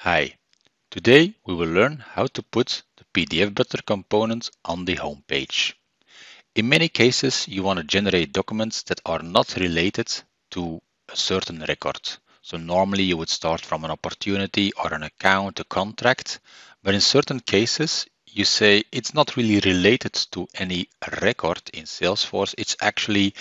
Hi, today we will learn how to put the PDF Butter component on the home page. In many cases, you want to generate documents that are not related to a certain record. So normally you would start from an opportunity or an account, a contract, but in certain cases, you say it's not really related to any record in Salesforce. It's actually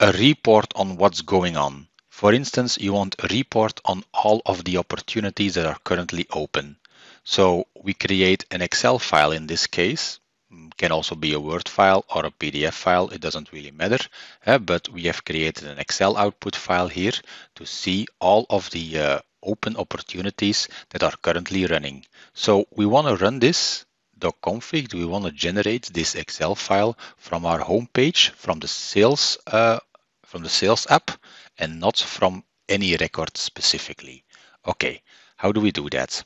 a report on what's going on. For instance, you want a report on all of the opportunities that are currently open. So we create an Excel file in this case, it mm, can also be a Word file or a PDF file, it doesn't really matter, uh, but we have created an Excel output file here to see all of the uh, open opportunities that are currently running. So we want to run this .config, we want to generate this Excel file from our homepage, from the sales uh, from the sales app and not from any record specifically. Okay, how do we do that?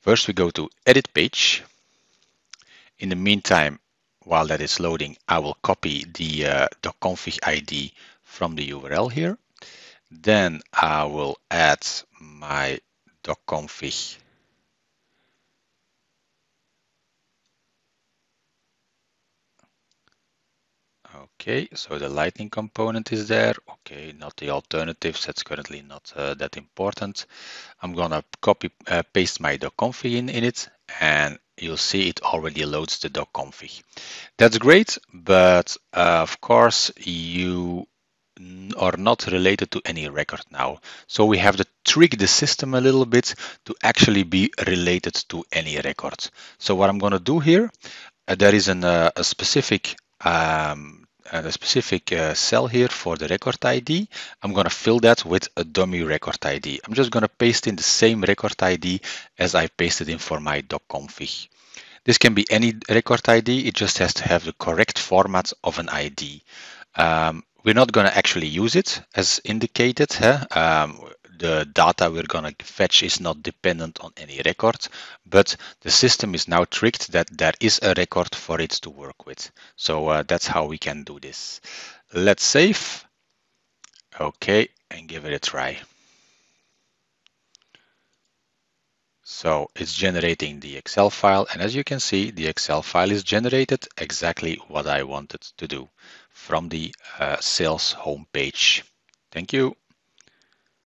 First, we go to edit page. In the meantime, while that is loading, I will copy the, uh, the config ID from the URL here. Then I will add my .config Okay, so the lighting component is there. Okay, not the alternatives, that's currently not uh, that important. I'm gonna copy, uh, paste my .confi in, in it and you'll see it already loads the .confi. That's great, but uh, of course you are not related to any record now. So we have to trick the system a little bit to actually be related to any record. So what I'm gonna do here, uh, there is an, uh, a specific um, a uh, specific uh, cell here for the record ID. I'm going to fill that with a dummy record ID. I'm just going to paste in the same record ID as I pasted in for my .config. This can be any record ID. It just has to have the correct format of an ID. Um, we're not going to actually use it as indicated. Huh? Um, the data we're going to fetch is not dependent on any record, but the system is now tricked that there is a record for it to work with. So uh, that's how we can do this. Let's save. Okay, and give it a try. So it's generating the Excel file. And as you can see, the Excel file is generated exactly what I wanted to do from the uh, sales homepage. Thank you.